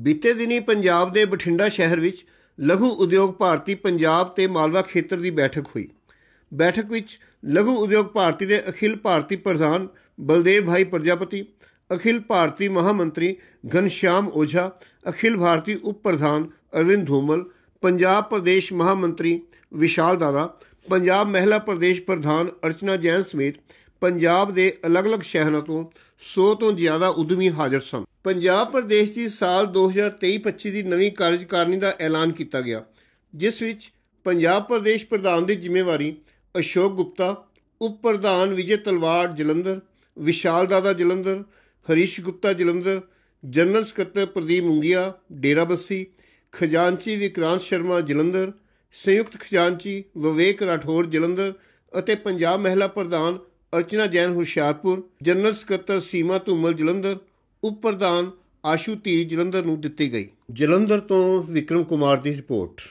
ਬੀਤੇ ਦਿਨੀ ਪੰਜਾਬ ਦੇ ਬਠਿੰਡਾ ਸ਼ਹਿਰ ਵਿੱਚ ਲਘੂ ਉਦਯੋਗ ਭਾਰਤੀ ਪੰਜਾਬ ਤੇ ਮਾਲਵਾ ਖੇਤਰ ਦੀ ਬੈਠਕ ਹੋਈ ਬੈਠਕ ਵਿੱਚ ਲਘੂ ਉਦਯੋਗ ਭਾਰਤੀ ਦੇ ਅਖਿਲ ਭਾਰਤੀ ਪ੍ਰਧਾਨ ਬਲਦੇਵ ਭਾਈ ਪ੍ਰਜਾਪਤੀ ਅਖਿਲ ਭਾਰਤੀ ਮਹਾਮੰਤਰੀ ਗਨਸ਼ਾਮ ਓਝਾ ਅਖਿਲ ਭਾਰਤੀ ਉਪ ਪ੍ਰਧਾਨ ਅਰਵਿੰਦ ਧੂਮਲ ਪੰਜਾਬ ਪ੍ਰਦੇਸ਼ ਮਹਾਮੰਤਰੀ ਵਿਸ਼ਾਲ ਦਾਦਾ ਪੰਜਾਬ ਮਹਿਲਾ ਪ੍ਰਦੇਸ਼ ਪ੍ਰਧਾਨ ਅਰਚਨਾ ਜੈਨ ਸਮੇਤ ਪੰਜਾਬ ਦੇ ਅਲੱਗ-ਅਲੱਗ ਸ਼ਹਿਰਾਂ ਤੋਂ 100 ਤੋਂ ਜ਼ਿਆਦਾ ਉਦਮੀ ਹਾਜ਼ਰ ਸਨ ਪੰਜਾਬ ਪ੍ਰਦੇਸ਼ ਦੀ ਸਾਲ 2023-25 ਦੀ ਨਵੀਂ ਕਾਰਜਕਾਰਨੀ ਦਾ ਐਲਾਨ ਕੀਤਾ ਗਿਆ ਜਿਸ ਵਿੱਚ ਪੰਜਾਬ ਪ੍ਰਦੇਸ਼ ਪ੍ਰਧਾਨ ਦੀ ਜ਼ਿੰਮੇਵਾਰੀ ਅਸ਼ੋਕ ਗੁਪਤਾ ਉਪ ਪ੍ਰਧਾਨ ਵਿਜੇ ਤਲਵਾੜ ਜਲੰਧਰ ਵਿਸ਼ਾਲ ਦਾਦਾ ਜਲੰਧਰ ਹਰੀਸ਼ ਗੁਪਤਾ ਜਲੰਧਰ ਜਨਰਲ ਸਕੱਤਰ ਪ੍ਰਦੀਪ ਮੁੰਗੀਆ ਡੇਰਾਬੱਸੀ ਖਜ਼ਾਨਚੀ ਵਿਕਰਾਂਤ ਸ਼ਰਮਾ ਜਲੰਧਰ ਸੰਯੁਕਤ ਖਜ਼ਾਨਚੀ ਵਿਵੇਕ ਰਾਠੌਰ ਜਲੰਧਰ ਅਤੇ ਪੰਜਾਬ ਮਹਿਲਾ ਪ੍ਰਧਾਨ ਅਰਚਨਾ ਜੈਨ ਹੁਸ਼ਿਆਰਪੁਰ ਜਨਰਲ ਸਕੱਤਰ ਸੀਮਾ ਤੁਮਲ ਜਲੰਧਰ ਉਪ ਪ੍ਰਧਾਨ ਆਸ਼ੂ ਧੀ ਜਲੰਧਰ ਨੂੰ ਦਿੱਤੀ ਗਈ ਜਲੰਧਰ ਤੋਂ ਵਿਕਰਮ ਕੁਮਾਰ ਦੀ ਰਿਪੋਰਟ